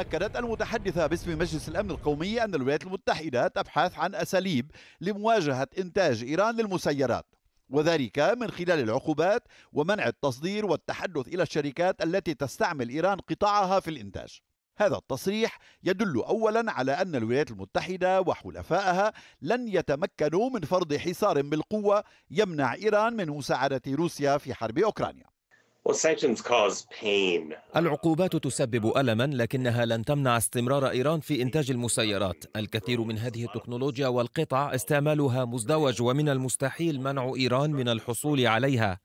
أكدت المتحدثة باسم مجلس الأمن القومي أن الولايات المتحدة تبحث عن أساليب لمواجهة إنتاج إيران للمسيرات وذلك من خلال العقوبات ومنع التصدير والتحدث إلى الشركات التي تستعمل إيران قطاعها في الإنتاج هذا التصريح يدل اولا على ان الولايات المتحده وحلفائها لن يتمكنوا من فرض حصار بالقوه يمنع ايران من مساعده روسيا في حرب اوكرانيا العقوبات تسبب الما لكنها لن تمنع استمرار ايران في انتاج المسيرات الكثير من هذه التكنولوجيا والقطع استعمالها مزدوج ومن المستحيل منع ايران من الحصول عليها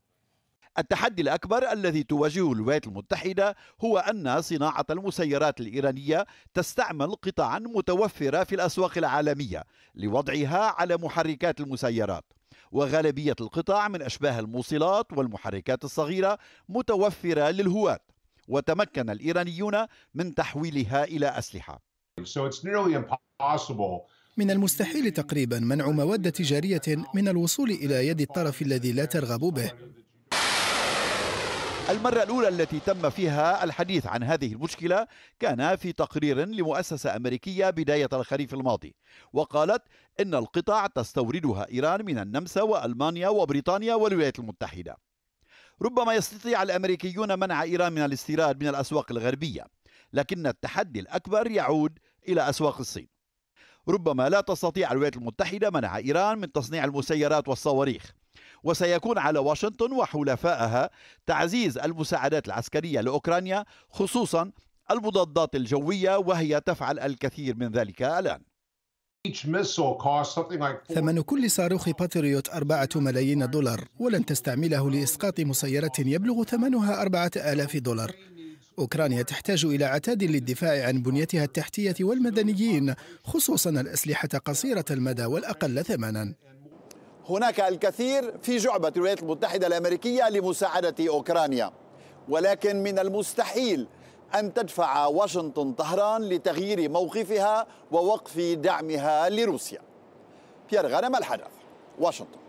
التحدي الأكبر الذي تواجهه الولايات المتحدة هو أن صناعة المسيرات الإيرانية تستعمل قطعا متوفرة في الأسواق العالمية لوضعها على محركات المسيرات وغالبية القطع من أشباه الموصلات والمحركات الصغيرة متوفرة للهواة وتمكن الإيرانيون من تحويلها إلى أسلحة من المستحيل تقريبا منع مواد تجارية من الوصول إلى يد الطرف الذي لا ترغب به المرة الأولى التي تم فيها الحديث عن هذه المشكلة كان في تقرير لمؤسسة أمريكية بداية الخريف الماضي وقالت إن القطع تستوردها إيران من النمسا وألمانيا وبريطانيا والولايات المتحدة ربما يستطيع الأمريكيون منع إيران من الاستيراد من الأسواق الغربية لكن التحدي الأكبر يعود إلى أسواق الصين ربما لا تستطيع الولايات المتحدة منع إيران من تصنيع المسيرات والصواريخ وسيكون على واشنطن وحلفائها تعزيز المساعدات العسكرية لأوكرانيا خصوصا المضادات الجوية وهي تفعل الكثير من ذلك الآن ثمن كل صاروخ باتريوت أربعة ملايين دولار ولن تستعمله لإسقاط مسيرة يبلغ ثمنها أربعة آلاف دولار أوكرانيا تحتاج إلى عتاد للدفاع عن بنيتها التحتية والمدنيين خصوصا الأسلحة قصيرة المدى والأقل ثمنا هناك الكثير في جعبة الولايات المتحدة الأمريكية لمساعدة أوكرانيا ولكن من المستحيل أن تدفع واشنطن طهران لتغيير موقفها ووقف دعمها لروسيا بيير غانم الحدث واشنطن